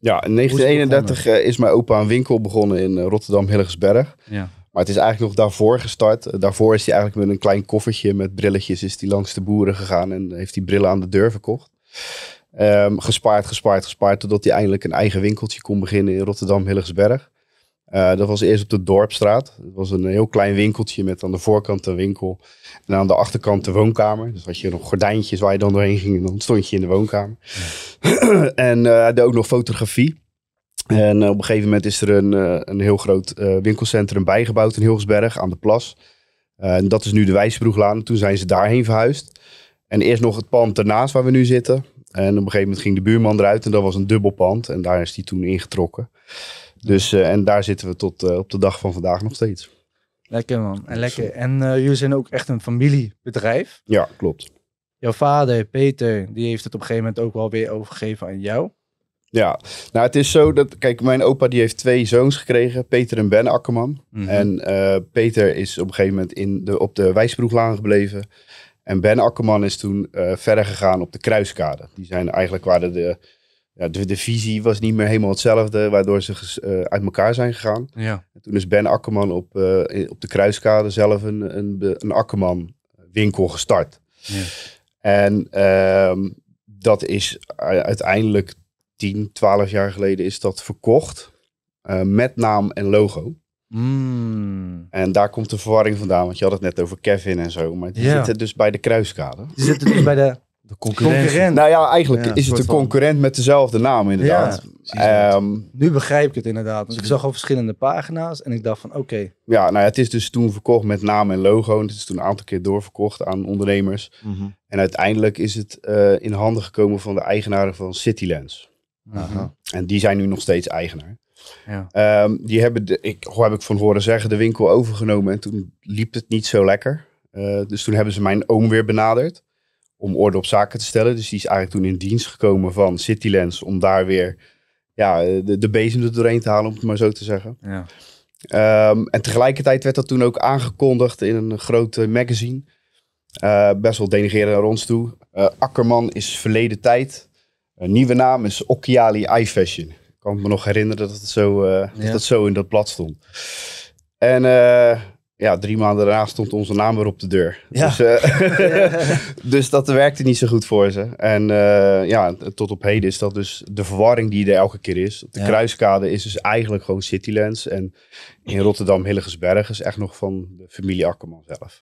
Ja, in 1931 eh, is mijn opa een winkel begonnen in eh, Rotterdam Hilligersberg. Ja. Maar het is eigenlijk nog daarvoor gestart. Eh, daarvoor is hij eigenlijk met een klein koffertje met brilletjes is hij langs de boeren gegaan en heeft die brillen aan de deur verkocht. Ehm, gespaard, gespaard, gespaard, totdat hij eindelijk een eigen winkeltje kon beginnen in Rotterdam Hilligersberg. dat was eerst op de Dorpstraat. Dat was een heel klein winkeltje met aan de voorkant een winkel en aan de achterkant de woonkamer. Dus had je nog gordijntjes waar je dan doorheen ging en dan stond je in de woonkamer. en eh, hij ook nog fotografie. En eh, op een gegeven moment is er een, eh, een heel groot winkelcentrum bijgebouwd in Hilgersberg aan de Plas. en dat is nu de Wijsbroeglaan. Toen zijn ze daarheen verhuisd. En eerst nog het pand ernaast waar we nu zitten. En op een gegeven moment ging de buurman eruit en dat was een dubbel pand En daar is hij toen ingetrokken. Dus, en daar zitten we tot op de dag van vandaag nog steeds. Lekker man, en lekker. En jullie zijn ook echt een familiebedrijf. Ja, klopt jouw vader, Peter, die heeft het op een gegeven moment ook wel weer overgegeven aan jou. Ja, nou het is zo dat, kijk, mijn opa die heeft twee zoons gekregen, Peter en Ben Akkerman. Mhm. En eh, Peter is op een gegeven moment in de, op de Wijsbroeglaan gebleven. En Ben Akkerman is toen uh, verder gegaan op de Kruiskade. Die zijn eigenlijk, waren de, ja, de, de, visie was niet meer helemaal hetzelfde, waardoor ze eh, uit elkaar zijn gegaan. Ja. En toen is Ben Akkerman op, op de Kruiskade zelf een, een, een Akkerman winkel gestart. Ja. En ehm, dat is eh, uiteindelijk 10, 12 jaar geleden is dat verkocht. Eh, met naam en logo. Hmm. En daar komt de verwarring vandaan, want je had het net over Kevin en zo. Maar die ja. zitten dus bij de kruiskade. Die zitten dus bij de, de concurrent. Nou ja, eigenlijk is het een concurrent met dezelfde naam inderdaad. Ja. Ehm, nu begrijp ik het inderdaad. Dus ik zag al verschillende pagina's en ik dacht van oké. Ja, nou het is dus toen verkocht met naam en logo. En het is toen een aantal keer doorverkocht aan ondernemers. Mhm. En uiteindelijk is het eh, in handen gekomen van de eigenaren van Citylands. En die zijn nu nog steeds eigenaar. Ja. Ehm, die hebben, de, ik, hoe heb ik van horen zeggen, de winkel overgenomen. En toen liep het niet zo lekker. Eh, dus toen hebben ze mijn oom weer benaderd om orde op zaken te stellen. Dus die is eigenlijk toen in dienst gekomen van Citylands om daar weer ja, de, de er doorheen te halen, om het maar zo te zeggen. Ja. Ehm, en tegelijkertijd werd dat toen ook aangekondigd in een grote eh, magazine. Eh, best wel denigreren naar ons toe. Uh, Akkerman is verleden tijd. nieuwe naam is Occhiali Eye Fashion. Ik kan me nog herinneren dat het zo, uh, dat zo in dat blad stond. En ja, drie maanden daarna stond onze naam weer op de deur. Dus, eh, dus, dat werkte niet zo goed voor ze. En eh, ja, tot op heden is dat dus de verwarring die er elke keer is. Op de kruiskade is dus eigenlijk gewoon Citylands. En in Rotterdam Hilligensberg is echt nog van de familie Akkerman zelf.